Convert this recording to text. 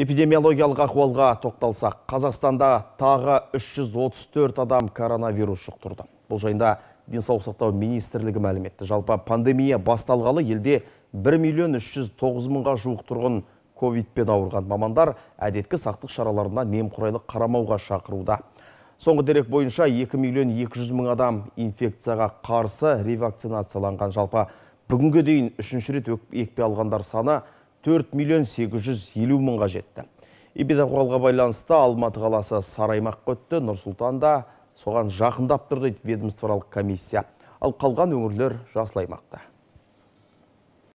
Эпидемиологиялық ахуалға тоқталсақ, Қазақстанда тағы 334 адам коронавирус жұқтырды. Бұл жайында денсаулық сақтау министрлігі мәлім Жалпы пандемия басталғалы елде 1 миллион 309 мыңға жуық тұрғын ковидпен ауырған мамандар әдеткі сақтық шараларына немқұрайлы қарамауға шақыруда. Соңғы дерек бойынша 2 миллион 200 мың адам инфекцияға қарсы ревакцинацияланған жалпы бүгінгі дейін үшінші рет екпе алғандар саны 4 миллион 850 мыңға жетті. қолға байланысты Алматы қаласы сараймаққа өтті, да соған жақындап тұр дейді ведомстволық комиссия. Ал қалған өңірлер жасылаймақты.